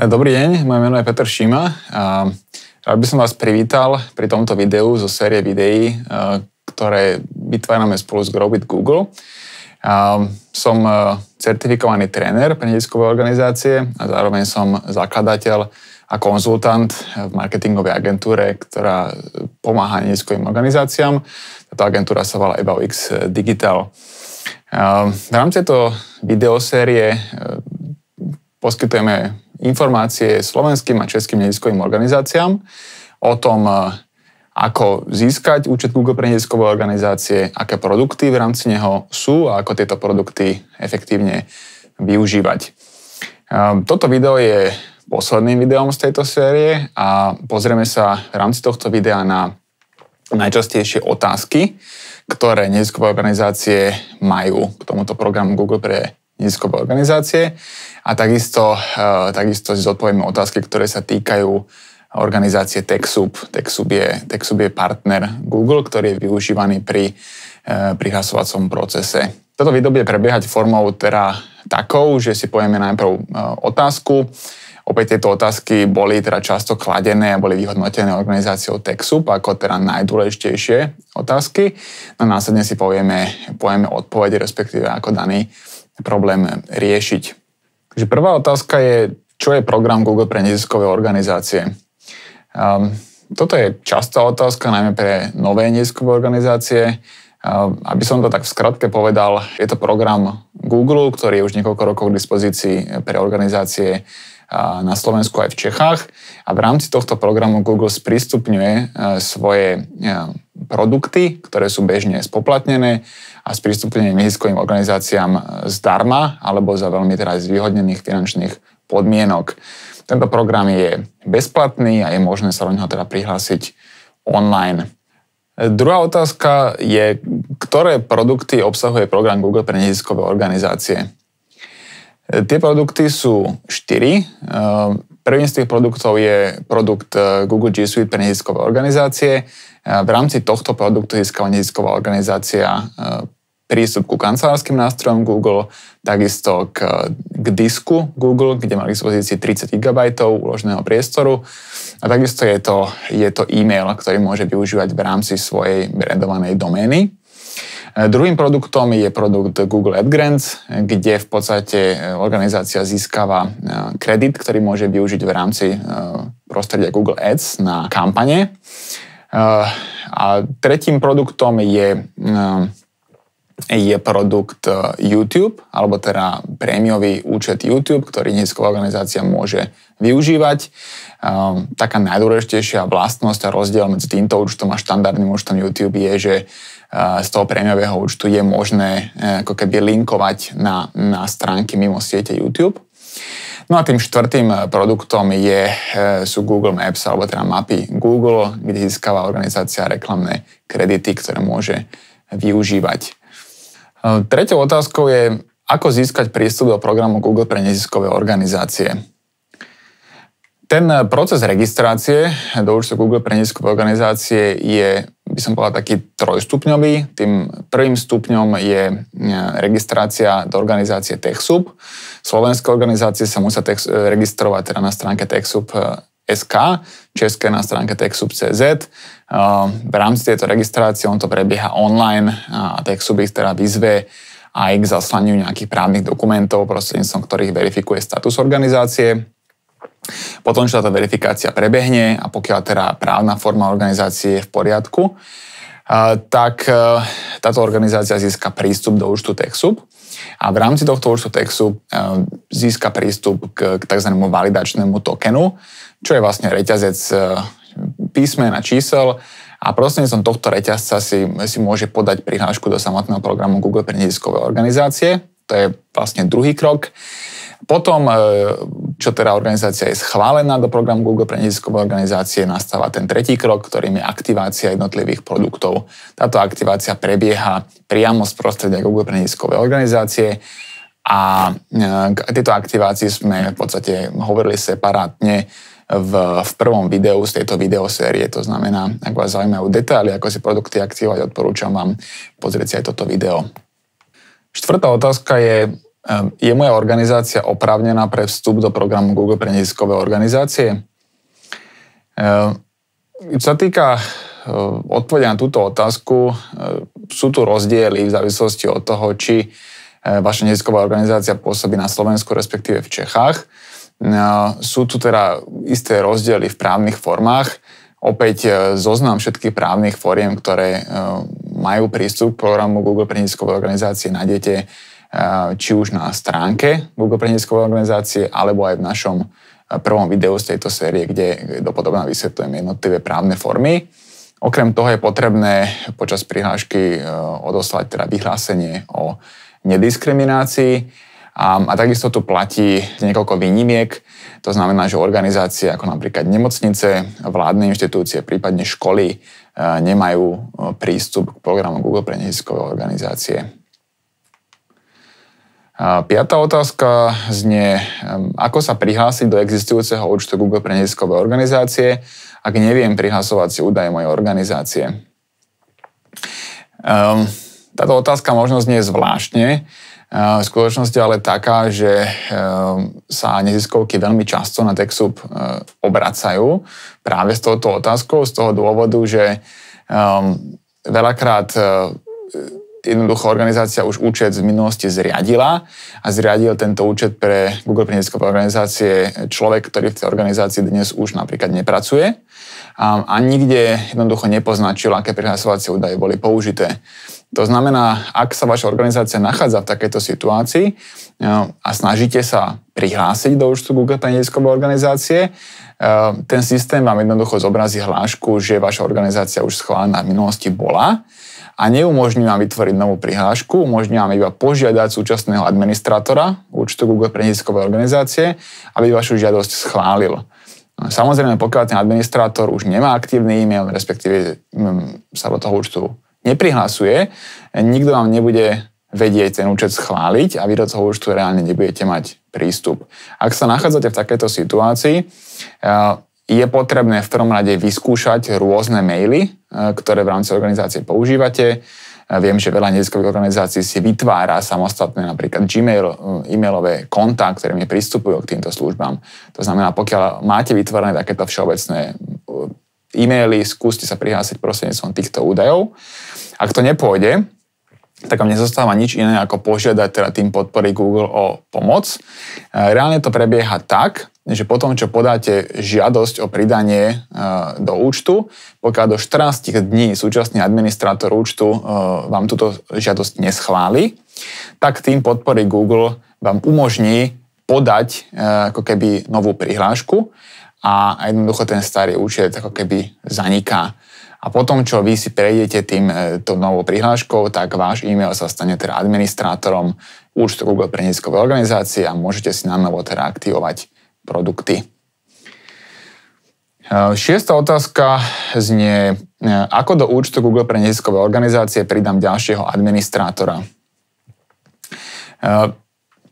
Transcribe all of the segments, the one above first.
Dobrý deň, moje meno je Peter Šima a rád by som vás privítal pri tomto videu zo série videí, eh, ktoré vytvárame spolu s Growbit Google. Som eh, certifikovaný tréner pre nediskové organizácie a zároveň som zakladateľ a konzultant v marketingovej agentúre, ktorá pomáha nediskovým organizáciám. Táto agentúra sa volá EbauX Digital. V rámci tejto videosérie eh, poskytujeme informácie slovenským a českým neziskovým organizáciám o tom, e, ako získať účet Google pre neziskové organizácie, aké produkty v rámci neho sú a ako tieto produkty efektívne využívať. E, toto video je posledným videom z tejto série a pozrieme sa v rámci tohto videa na najčastejšie otázky, ktoré neziskové organizácie majú k tomuto programu Google pre neziskové organizácie a takisto, eh, takisto zodpovieme otázky, ktoré sa týkajú organizácie TechSoup. TechSoup je, TechSoup je partner Google, ktorý je využívaný pri eh, prihlasovacom procese. Toto video bude prebiehať formou teda takou, že si povieme najprv eh, otázku. Opäť tieto otázky boli teda často kladené a boli vyhodnotené organizáciou TechSoup ako teda najdôležitejšie otázky. No následne si povieme, povieme odpovede, respektíve ako daný problém riešiť. Takže prvá otázka je, čo je program Google pre neziskové organizácie? Um, toto je častá otázka, najmä pre nové neziskové organizácie. Ehm, aby som to tak v skratke povedal, je to program Google, ktorý je už niekoľko rokov k dispozícii pre organizácie na Slovensku aj v Čechách. A v rámci tohto programu Google sprístupňuje e, svoje e, produkty, ktoré sú bežne spoplatnené a sprístupňuje neziskovým organizáciám e, zdarma alebo za veľmi teraz zvýhodnených finančných podmienok. Tento program je bezplatný a je možné sa do neho teda prihlásiť online. Druhá otázka je, ktoré produkty obsahuje program Google pre neziskové organizácie. Tie produkty sú štyri. Ehm, prvým z tých produktov je produkt eh, Google G Suite pre neziskové organizácie. Eh, v rámci tohto produktu získala nezisková organizácia eh, prístup ku kancelárskym nástrojom Google, takisto k, k disku Google, kde má k dispozícii 30 GB uloženého priestoru a takisto je to, je to e-mail, ktorý môže využívať v rámci svojej brandovanej domény. E, druhým produktom je produkt Google AdGrants, kde v podstate e, organizácia získava e, kredit, ktorý môže využiť v rámci prostredia Google Ads na kampane. A tretím produktom je je produkt YouTube, alebo teda prémiový účet YouTube, ktorý nízková organizácia môže využívať. Taká najdôležitejšia vlastnosť a rozdiel medzi týmto účtom a štandardným účtom YouTube je, že z toho prémiového účtu je možné e, ako keby linkovať na, na stránky mimo siete YouTube. No a tým štvrtým e, produktom je, e, sú Google Maps, alebo teda mapy Google, kde získava organizácia reklamné kredity, ktoré môže využívať. Tretou otázkou je, ako získať prístup do programu Google pre neziskové organizácie. Ten proces registrácie do účtu Google pre neziskové organizácie je by som povedal, taký trojstupňový. Tým prvým stupňom je e, registrácia do organizácie TechSub. Slovenské organizácie sa musia tech, e, registrovať teda na stránke TechSub e, SK, české na stránke TechSub.cz. V rámci tejto registrácie on to prebieha online a TechSub ich teda vyzve aj k zaslaniu nejakých právnych dokumentov, prostredníctvom ktorých verifikuje status organizácie. Potom, čo táto verifikácia prebehne a pokiaľ teda právna forma organizácie je v poriadku, tak e, táto organizácia získa prístup do účtu TechSoup a v rámci tohto účtu TechSoup e, získa prístup k tzv. validačnému tokenu, čo je vlastne reťazec e, písmen a čísel a prostredníctvom tohto reťazca si, si môže podať prihlášku do samotného programu Google pre neziskové organizácie. To je vlastne druhý krok. Potom čo teda organizácia je schválená do programu Google pre neziskové organizácie, nastáva ten tretí krok, ktorým je aktivácia jednotlivých produktov. Táto aktivácia prebieha priamo z prostredia Google pre neziskové organizácie a e, k tejto aktivácii sme v podstate hovorili separátne v, v prvom videu z tejto videosérie. To znamená, ak vás zaujímajú detaily, ako si produkty aktivovať, odporúčam vám pozrieť si aj toto video. Štvrtá otázka je, Ehm, je moja organizácia oprávnená pre vstup do programu Google pre neziskové organizácie? Ehm, čo sa týka ehm, odpovede na túto otázku, sú tu rozdiely v závislosti od toho, či vaša nezisková organizácia pôsobí na Slovensku, respektíve v Čechách. Sú tu teda isté rozdiely v právnych formách. Opäť zoznam všetkých právnych fóriem, ktoré majú prístup k programu Google pre neziskové organizácie, nájdete Eh, či už na stránke Google pre organizácie, alebo aj v našom eh, prvom videu z tejto série, kde dopodobne vysvetľujem jednotlivé právne formy. Okrem toho je potrebné počas prihlášky eh, odoslať teda vyhlásenie o nediskriminácii a, a takisto tu platí niekoľko výnimiek. To znamená, že organizácie ako napríklad nemocnice, vládne inštitúcie, prípadne školy nemajú prístup k programu Google pre neziskové organizácie. Piatá otázka znie, ako sa prihlásiť do existujúceho účtu Google pre neziskové organizácie, ak neviem prihlasovať si údaje mojej organizácie. Um, táto otázka možno znie zvláštne, e, v skutočnosti ale taká, že sa neziskovky veľmi často na TechSoup e, obracajú práve s touto otázkou, z toho dôvodu, že veľakrát e, jednoducho organizácia už účet v minulosti zriadila a zriadil tento účet pre Google pre neziskové organizácie človek, ktorý v tej organizácii dnes už napríklad nepracuje a, a nikde jednoducho nepoznačil, aké prihlasovacie údaje boli použité. To znamená, ak sa vaša organizácia nachádza v takejto situácii e, a snažíte sa prihlásiť do účtu Google pre neziskové organizácie, e, ten systém vám jednoducho zobrazí hlášku, že vaša organizácia už schválená v minulosti bola a neumožní nám vytvoriť novú prihlášku, umožní nám iba požiadať súčasného administrátora účtu Google pre neziskové organizácie, aby vašu žiadosť schválil. No, samozrejme, pokiaľ ten administrátor už nemá aktívny e-mail, respektíve mm, sa do toho účtu neprihlasuje, nikto vám nebude vedieť ten účet schváliť a vy do toho účtu reálne nebudete mať prístup. Ak sa nachádzate v takejto situácii, eh, je potrebné v prvom rade vyskúšať rôzne maily, e, ktoré v rámci organizácie používate. E, viem, že veľa neziskových organizácií si vytvára samostatné napríklad Gmail, e, e-mailové konta, ktoré mi pristupujú k týmto službám. To znamená, pokiaľ máte vytvorené takéto všeobecné e-maily, skúste sa prihlásiť prostredníctvom týchto údajov. Ak to nepôjde, tak vám nezostáva nič iné ako požiadať teda tým podpory Google o pomoc. E, reálne to prebieha tak, že potom, čo podáte žiadosť o pridanie e, do účtu, pokiaľ do 14 dní súčasný administrátor účtu e, vám túto žiadosť neschváli, tak tým podpory Google vám umožní podať ako keby novú prihlášku a jednoducho ten starý účet ako keby zaniká a potom, čo vy si prejdete tým, e, to novou prihláškou, tak váš e-mail sa stane teda administrátorom účtu Google pre neziskové organizácie a môžete si na novo teda aktivovať produkty. E, šiesta otázka znie, e, ako do účtu Google pre neziskové organizácie pridám ďalšieho administrátora?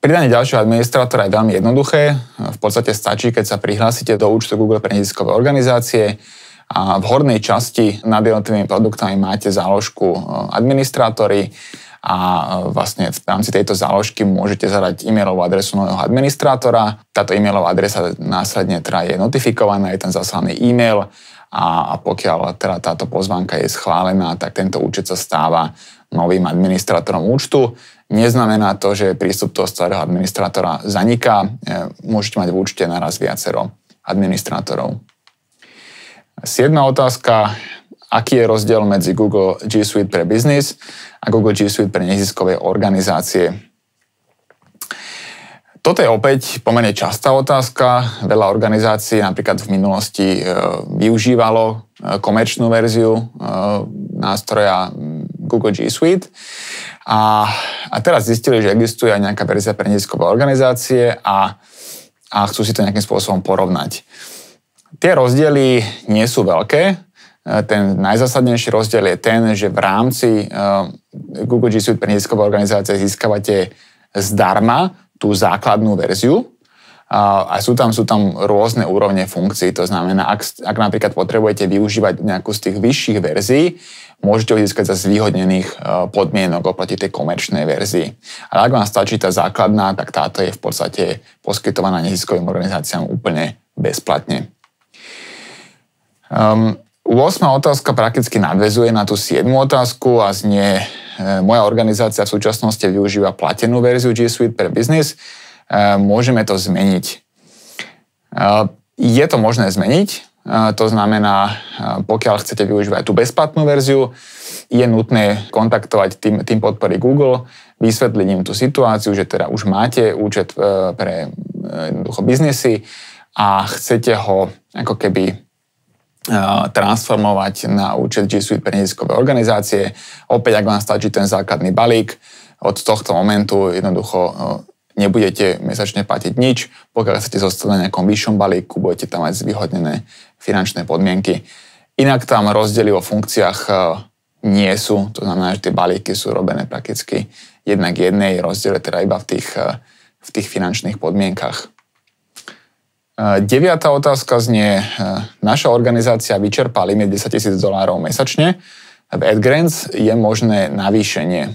Pridanie ďalšieho administrátora je veľmi jednoduché. V podstate stačí, keď sa prihlásite do účtu Google pre neziskové organizácie, a v hornej časti nad jednotlivými produktami máte záložku e, administrátory a e, vlastne v rámci tejto záložky môžete zadať e-mailovú adresu nového administrátora. Táto e-mailová adresa následne teda je notifikovaná, je tam zaslaný e-mail a, a pokiaľ teda táto pozvánka je schválená, tak tento účet sa stáva novým administrátorom účtu. Neznamená to, že prístup toho starého administrátora zaniká. E, môžete mať v účte naraz viacero administrátorov. Siedma otázka, aký je rozdiel medzi Google G Suite pre biznis a Google G Suite pre neziskové organizácie. Toto je opäť pomerne častá otázka. Veľa organizácií napríklad v minulosti e, využívalo e, komerčnú verziu e, nástroja mm, Google G Suite a, a teraz zistili, že existuje aj nejaká verzia pre neziskové organizácie a, a chcú si to nejakým spôsobom porovnať. Tie rozdiely nie sú veľké. E, ten najzásadnejší rozdiel je ten, že v rámci e, Google G Suite pre neziskové organizácie získavate zdarma tú základnú verziu, e, a sú tam, sú tam rôzne úrovne funkcií, to znamená, ak, ak napríklad potrebujete využívať nejakú z tých vyšších verzií, môžete ho získať za zvýhodnených podmienok oproti tej komerčnej verzii. Ale ak vám stačí tá základná, tak táto je v podstate poskytovaná neziskovým organizáciám úplne bezplatne. Um, 8. otázka prakticky nadvezuje na tú 7. otázku a znie, e, moja organizácia v súčasnosti využíva platenú verziu G Suite pre biznis, e, môžeme to zmeniť. E, je to možné zmeniť, to znamená, pokiaľ chcete využívať tú bezplatnú verziu, je nutné kontaktovať tým, tým podpory Google, vysvetliť im tú situáciu, že teda už máte účet pre jednoducho biznesy a chcete ho ako keby Eh, transformovať na účet G Suite pre neziskové organizácie. Opäť, ak vám stačí ten základný balík, od tohto momentu jednoducho eh, nebudete mesačne platiť nič. Pokiaľ chcete zostať na nejakom vyššom balíku, budete tam mať zvýhodnené finančné podmienky. Inak tam rozdiely vo funkciách eh, nie sú, to znamená, že tie balíky sú robené prakticky jednak jednej, rozdiel teda iba v tých, v tých finančných podmienkach. Deviatá otázka znie, e, naša organizácia vyčerpá limit 10 tisíc dolárov mesačne, v AdGrants je možné navýšenie.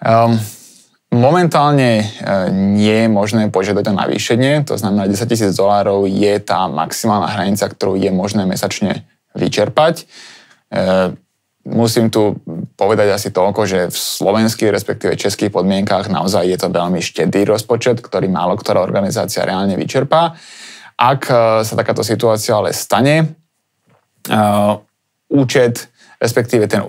Um, momentálne e, nie je možné požiadať o navýšenie, to znamená 10 tisíc dolárov je tá maximálna hranica, ktorú je možné mesačne vyčerpať. Ehm, musím tu povedať asi toľko, že v slovenských, respektíve českých podmienkách naozaj je to veľmi štedý rozpočet, ktorý málo ktorá organizácia reálne vyčerpá. Ak eh, sa takáto situácia ale stane, eh, účet respektíve ten,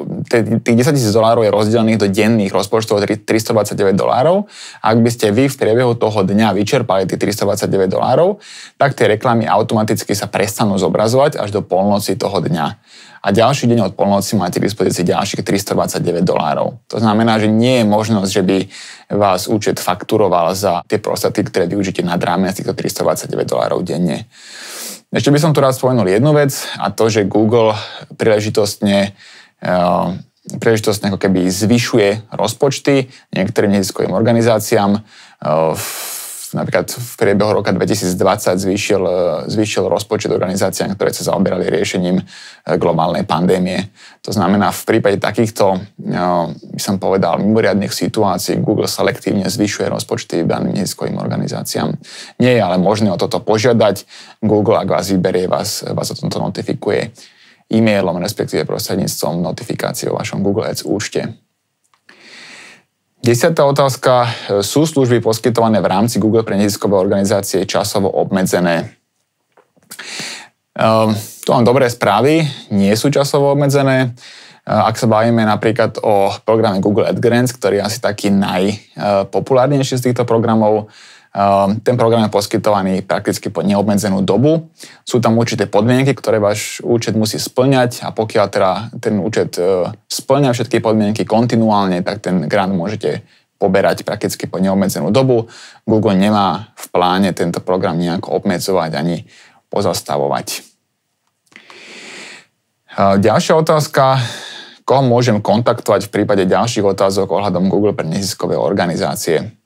tých 10 000 dolárov je rozdelených do denných rozpočtov 329 dolárov. Ak by ste vy v priebehu toho dňa vyčerpali tých 329 dolárov, tak tie reklamy automaticky sa prestanú zobrazovať až do polnoci toho dňa. A ďalší deň od polnoci máte k dispozícii ďalších 329 dolárov. To znamená, že nie je možnosť, že by vás účet fakturoval za tie prostatky, ktoré využite na rámec týchto 329 dolárov denne. Ešte by som tu rád spomenul jednu vec a to, že Google príležitostne eh, príležitostne ako keby zvyšuje rozpočty niektorým neziskovým organizáciám eh, v napríklad v priebehu roka 2020 zvýšil, e, zvýšil rozpočet organizáciám, ktoré sa zaoberali riešením e, globálnej pandémie. To znamená, v prípade takýchto, e, by som povedal, mimoriadných situácií Google selektívne zvyšuje rozpočty daným neziskovým organizáciám. Nie je ale možné o toto požiadať. Google, ak vás vyberie, vás, vás o tomto notifikuje e-mailom, respektíve prostredníctvom notifikácie o vašom Google Ads účte. Desiatá otázka. Sú služby poskytované v rámci Google pre neziskové organizácie časovo obmedzené? Uh, tu mám dobré správy. Nie sú časovo obmedzené. Ehm, ak sa bavíme napríklad o programe Google AdGrants, ktorý je asi taký najpopulárnejší z týchto programov, Ehm, ten program je poskytovaný prakticky po neobmedzenú dobu. Sú tam určité podmienky, ktoré váš účet musí splňať a pokiaľ teda ten účet e, splňa všetky podmienky kontinuálne, tak ten grant môžete poberať prakticky po neobmedzenú dobu. Google nemá v pláne tento program nejako obmedzovať ani pozastavovať. Ehm, ďalšia otázka, koho môžem kontaktovať v prípade ďalších otázok ohľadom Google pre neziskové organizácie?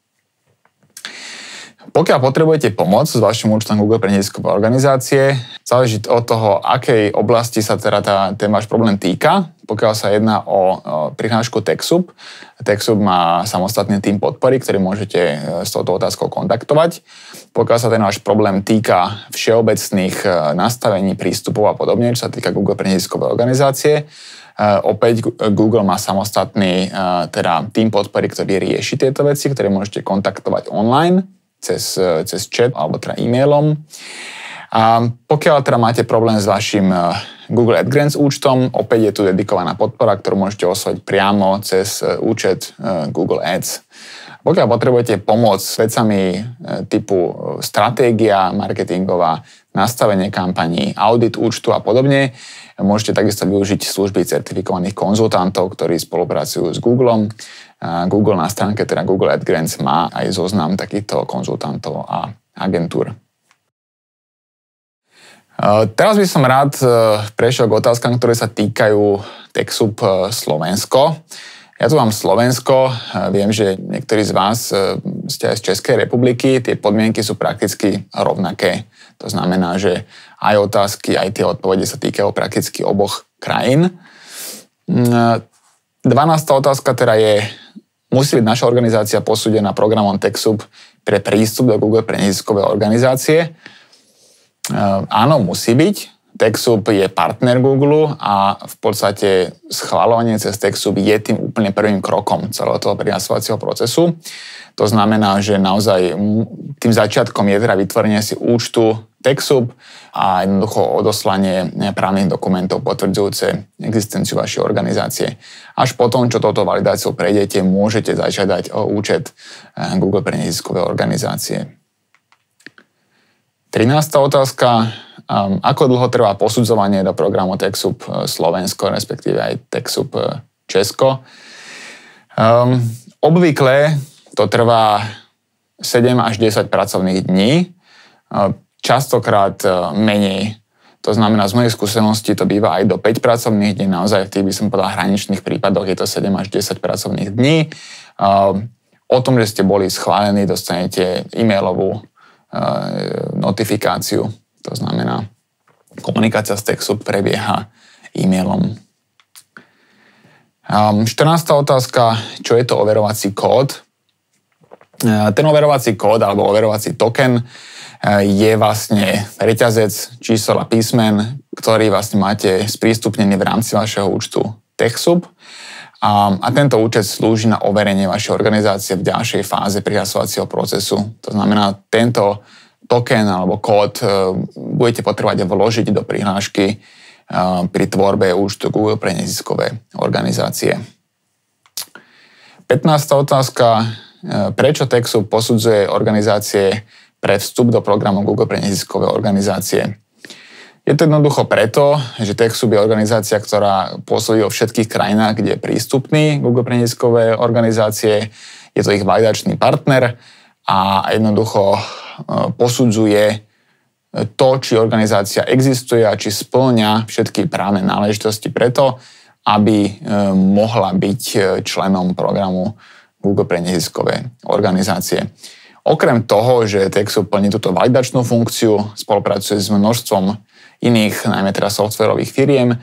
Pokiaľ potrebujete pomoc s vašim účtom Google pre neziskové organizácie, záleží od toho, akej oblasti sa teda tá, ten váš problém týka. Pokiaľ sa jedná o, prihlášku TechSoup, TechSoup má samostatný tým podpory, ktorý môžete e, s touto otázkou kontaktovať. Pokiaľ sa ten váš problém týka všeobecných e, nastavení prístupov a podobne, čo sa týka Google pre neziskové organizácie, e, Opäť Google má samostatný teda tým podpory, ktorý rieši tieto veci, ktoré môžete kontaktovať online cez, e, cez chat alebo teda e-mailom. A pokiaľ teda máte problém s vašim e, Google AdGrants účtom, opäť je tu dedikovaná podpora, ktorú môžete osloviť priamo cez e, účet Google Ads. Pokiaľ potrebujete pomoc s vecami typu stratégia marketingová, nastavenie kampaní, audit účtu a podobne, môžete takisto využiť služby certifikovaných konzultantov, ktorí spolupracujú s Googlem. Google na stránke, teda Google AdGrants má aj zoznam takýchto konzultantov a agentúr. E, teraz by som rád e, prešiel k otázkam, ktoré sa týkajú TechSoup e, Slovensko. Ja tu mám Slovensko, viem, že niektorí z vás ste aj z Českej republiky, tie podmienky sú prakticky rovnaké. To znamená, že aj otázky, aj tie odpovede sa týkajú prakticky oboch krajín. 12. otázka teda je, musí byť naša organizácia posúdená programom TechSoup pre prístup do Google pre neziskové organizácie. Áno, musí byť, TechSoup je partner Google a v podstate schvalovanie cez TechSoup je tým úplne prvým krokom celého toho prihlasovacieho procesu. To znamená, že naozaj tým začiatkom je teda vytvorenie si účtu TechSoup a jednoducho odoslanie eh, právnych dokumentov potvrdzujúce existenciu vašej organizácie. Až potom, čo toto validáciou prejdete, môžete zažiadať o účet eh, Google pre neziskové organizácie. 13. otázka. Ako dlho trvá posudzovanie do programu TechSoup e, Slovensko, respektíve aj TechSoup e, Česko? Um, obvykle to trvá 7 až 10 pracovných dní, e, častokrát menej. To znamená, z mojej skúsenosti to býva aj do 5 pracovných dní, naozaj v tých by som povedal hraničných prípadoch je to 7 až 10 pracovných dní. Um, o tom, že ste boli schválení, dostanete e-mailovú Eh, notifikáciu. To znamená, komunikácia z textu prebieha e-mailom. 14. Ehm, otázka, čo je to overovací kód? Eh, ten overovací kód alebo overovací token eh, je vlastne reťazec čísel a písmen, ktorý vlastne máte sprístupnený v rámci vašeho účtu TechSoup. A, a tento účet slúži na overenie vašej organizácie v ďalšej fáze prihlasovacieho procesu. To znamená, tento token alebo kód e, budete potrebovať vložiť do prihlášky e, pri tvorbe účtu Google pre neziskové organizácie. 15. otázka. E, prečo Texu posudzuje organizácie pre vstup do programu Google pre neziskové organizácie? Je to jednoducho preto, že TechSoup je organizácia, ktorá pôsobí vo všetkých krajinách, kde je prístupný Google pre organizácie, je to ich validačný partner a jednoducho e, posudzuje e, to, či organizácia existuje a či splňa všetky právne náležitosti preto, aby e, mohla byť členom programu Google pre neziskové organizácie. Okrem toho, že TechSoup plní túto validačnú funkciu, spolupracuje s množstvom iných, najmä teda softverových firiem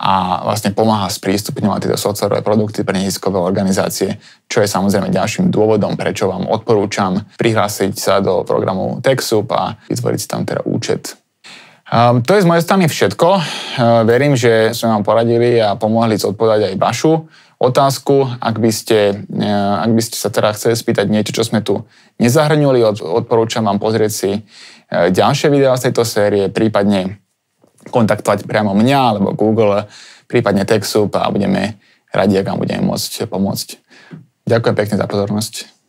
a vlastne pomáha sprístupňovať tieto softverové produkty pre neziskové organizácie, čo je samozrejme ďalším dôvodom, prečo vám odporúčam prihlásiť sa do programu TechSoup a vytvoriť si tam teda účet. Um, to je z mojej strany všetko. Uh, verím, že sme vám poradili a pomohli zodpovedať aj vašu otázku. Ak by, ste, uh, ak by ste sa teda chceli spýtať niečo, čo sme tu od, odporúčam vám pozrieť si uh, ďalšie videá z tejto série, prípadne kontaktovať priamo mňa alebo Google, prípadne TechSoup a budeme radi, ak vám budeme môcť pomôcť. Ďakujem pekne za pozornosť.